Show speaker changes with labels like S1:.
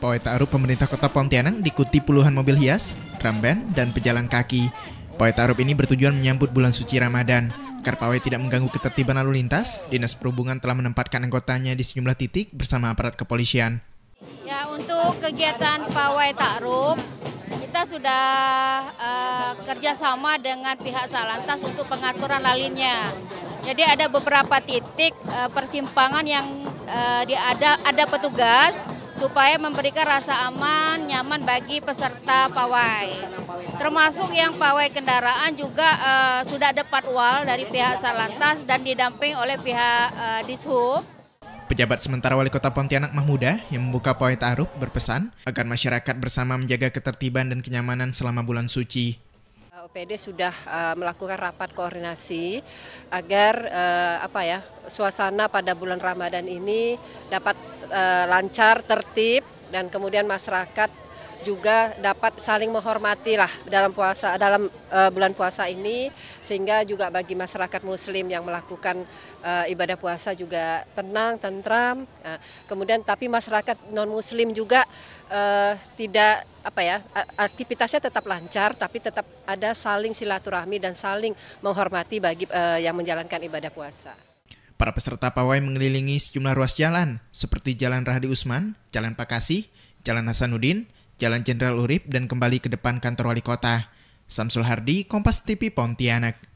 S1: Pawai Ta'aruf pemerintah kota Pontianak diikuti puluhan mobil hias, drum band, dan pejalan kaki. Pawai Ta'aruf ini bertujuan menyambut bulan suci Ramadan. Agar pawai tidak mengganggu ketertiban lalu lintas, Dinas Perhubungan telah menempatkan anggotanya di sejumlah titik bersama aparat kepolisian.
S2: Ya, untuk kegiatan pawai Ta'aruf, kita sudah uh, kerjasama dengan pihak Salantas untuk pengaturan lalinnya. Jadi ada beberapa titik uh, persimpangan yang uh, ada, ada petugas supaya memberikan rasa aman, nyaman bagi peserta pawai. Termasuk yang pawai kendaraan juga uh, sudah ada patwal dari pihak Salantas dan didamping oleh pihak uh, Dishub.
S1: Pejabat sementara Wali Kota Pontianak Mahmuda yang membuka pawai ta'aruf berpesan agar masyarakat bersama menjaga ketertiban dan kenyamanan selama bulan suci
S3: OPD sudah uh, melakukan rapat koordinasi agar uh, apa ya suasana pada bulan Ramadan ini dapat uh, lancar, tertib dan kemudian masyarakat juga dapat saling menghormati lah dalam puasa dalam uh, bulan puasa ini sehingga juga bagi masyarakat muslim yang melakukan uh, ibadah puasa juga tenang tentram nah, kemudian tapi masyarakat non muslim juga uh, tidak apa ya aktivitasnya tetap lancar tapi tetap ada saling silaturahmi dan saling menghormati bagi uh, yang menjalankan ibadah puasa
S1: Para peserta pawai mengelilingi sejumlah ruas jalan seperti Jalan Rahadi Usman, Jalan Pakasi, Jalan Hasanuddin, Jalan Jenderal Urip dan kembali ke depan kantor wali kota. Samsul Hardi, Kompas TV Pontianak.